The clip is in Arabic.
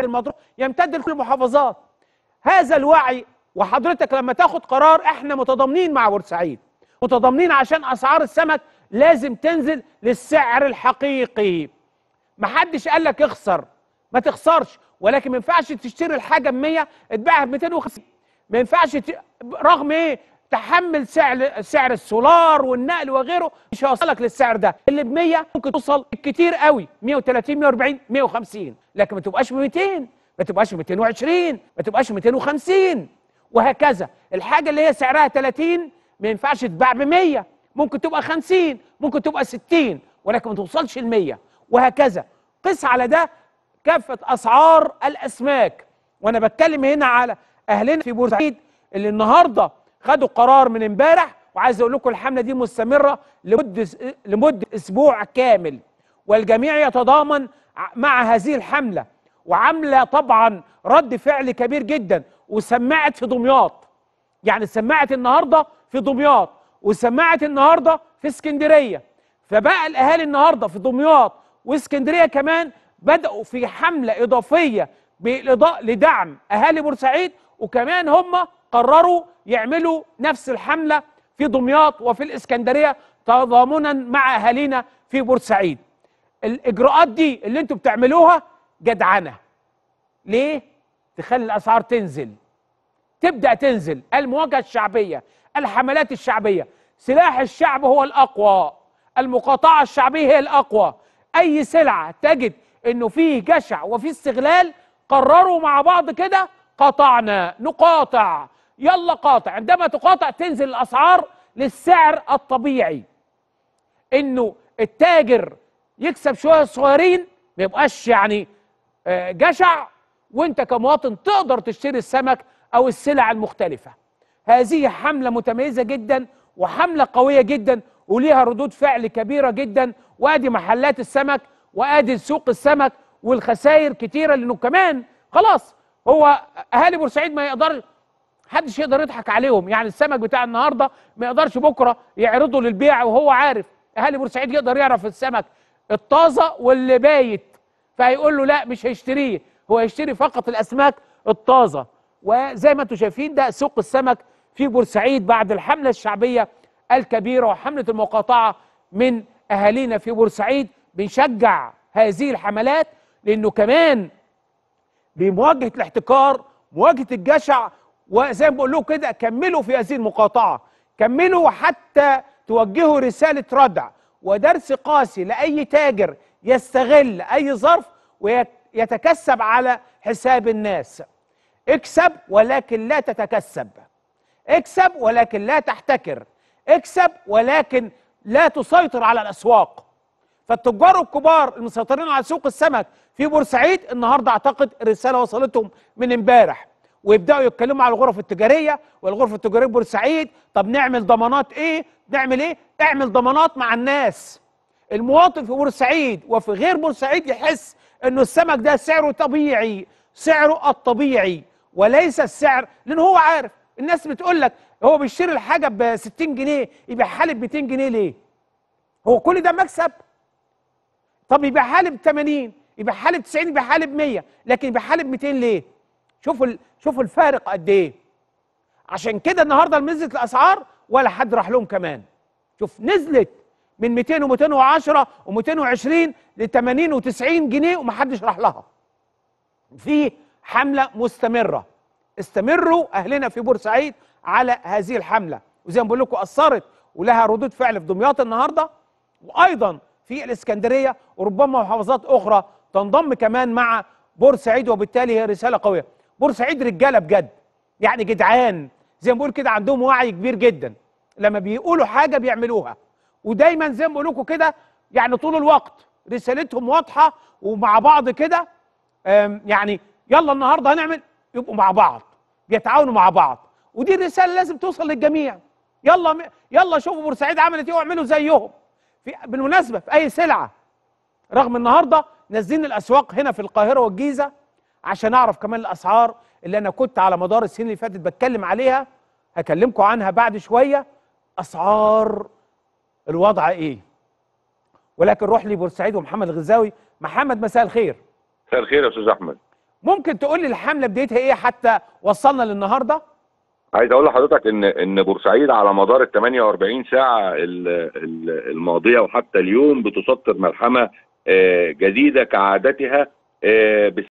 المضروب يمتد لكل المحافظات هذا الوعي وحضرتك لما تاخد قرار احنا متضامنين مع بورسعيد متضامنين عشان اسعار السمك لازم تنزل للسعر الحقيقي محدش قال لك اخسر ما تخسرش ولكن ما ينفعش تشتري الحاجه ب 100 اتباعها ب 250 ما ينفعش ت... رغم ايه تحمل سعر سعر السولار والنقل وغيره مش هيوصلك للسعر ده اللي ب 100 ممكن توصل كتير قوي 130 140 150 لكن ما تبقاش ب 200 ما تبقاش ب 220 ما تبقاش ب 250 وهكذا الحاجه اللي هي سعرها 30 ما ينفعش تتباع ب 100 ممكن تبقى 50 ممكن تبقى 60 ولكن ما توصلش ل 100 وهكذا قس على ده كافه اسعار الاسماك وانا بتكلم هنا على اهلنا في بورسعيد اللي النهارده خدوا قرار من امبارح وعايز اقول لكم الحمله دي مستمره لمده لمده اسبوع كامل والجميع يتضامن مع هذه الحمله وعامله طبعا رد فعل كبير جدا وسمعت في دمياط يعني سمعت النهارده في دمياط وسمعت النهارده في اسكندريه فبقى الاهالي النهارده في دمياط واسكندريه كمان بداوا في حمله اضافيه لدعم اهالي بورسعيد وكمان هم قرروا يعملوا نفس الحملة في دمياط وفي الإسكندرية تضامنا مع أهالينا في بورسعيد الإجراءات دي اللي انتوا بتعملوها جدعنة ليه؟ تخلي الأسعار تنزل تبدأ تنزل المواجهة الشعبية الحملات الشعبية سلاح الشعب هو الأقوى المقاطعة الشعبية هي الأقوى أي سلعة تجد إنه فيه جشع وفيه استغلال قرروا مع بعض كده قطعنا نقاطع يلا قاطع عندما تقاطع تنزل الاسعار للسعر الطبيعي انه التاجر يكسب شويه صغيرين ما يبقاش يعني آه، جشع وانت كمواطن تقدر تشتري السمك او السلع المختلفه هذه حمله متميزه جدا وحمله قويه جدا وليها ردود فعل كبيره جدا وادي محلات السمك وادي سوق السمك والخسائر كتيره لانه كمان خلاص هو اهالي بورسعيد ما يقدر محدش يقدر يضحك عليهم يعني السمك بتاع النهارده ما يقدرش بكره يعرضه للبيع وهو عارف اهالي بورسعيد يقدر يعرف السمك الطازه واللي بايت فهيقول له لا مش هيشتريه هو هيشتري فقط الاسماك الطازه وزي ما انتم شايفين ده سوق السمك في بورسعيد بعد الحمله الشعبيه الكبيره وحمله المقاطعه من اهالينا في بورسعيد بنشجع هذه الحملات لانه كمان بمواجهه الاحتكار مواجهه الجشع وزي ما بقول لكم كده كملوا في هذه المقاطعه كملوا حتى توجهوا رساله ردع ودرس قاسي لاي تاجر يستغل اي ظرف ويتكسب على حساب الناس اكسب ولكن لا تتكسب اكسب ولكن لا تحتكر اكسب ولكن لا تسيطر على الاسواق فالتجار الكبار المسيطرين على سوق السمك في بورسعيد النهارده اعتقد الرساله وصلتهم من امبارح ويبداوا يتكلموا على الغرف التجاريه والغرف التجاريه بورسعيد طب نعمل ضمانات ايه نعمل ايه اعمل ضمانات مع الناس المواطن في بورسعيد وفي غير بورسعيد يحس انه السمك ده سعره طبيعي سعره الطبيعي وليس السعر لان هو عارف الناس بتقول لك هو بيشتري الحاجه ب 60 جنيه يبيع حالب ب 200 جنيه ليه هو كل ده مكسب طب يبيع حالب 80 يبيع حالب 90 يبيع حالب 100 لكن يبيع حالب 200 ليه شوفوا شوفوا الفارق قد ايه عشان كده النهارده نزلت الاسعار ولا حد راح لهم كمان شوف نزلت من 200 و210 و220 ل 80 و90 جنيه ومحدش راح لها في حمله مستمره استمروا اهلنا في بورسعيد على هذه الحمله وزي ما بقول لكم اثرت ولها ردود فعل في دمياط النهارده وايضا في الاسكندريه وربما محافظات اخرى تنضم كمان مع بورسعيد وبالتالي هي رساله قويه بورسعيد رجاله بجد يعني جدعان زي ما بقول كده عندهم وعي كبير جدا لما بيقولوا حاجه بيعملوها ودايما زي ما بقول لكم كده يعني طول الوقت رسالتهم واضحه ومع بعض كده يعني يلا النهارده هنعمل يبقوا مع بعض بيتعاونوا مع بعض ودي الرساله لازم توصل للجميع يلا يلا شوفوا بورسعيد عملت ايه واعملوا زيهم في بالمناسبه في اي سلعه رغم النهارده نازلين الاسواق هنا في القاهره والجيزه عشان اعرف كمان الاسعار اللي انا كنت على مدار السنين اللي فاتت بتكلم عليها هكلمكم عنها بعد شويه اسعار الوضع ايه ولكن روح لي بورسعيد ومحمد الغزاوي محمد مساء الخير مساء الخير يا استاذ احمد ممكن تقول لي الحمله بدايتها ايه حتى وصلنا للنهارده عايز اقول لحضرتك ان ان بورسعيد على مدار ال 48 ساعه الماضيه وحتى اليوم بتسطر ملحمه آه، جديده كعادتها آه،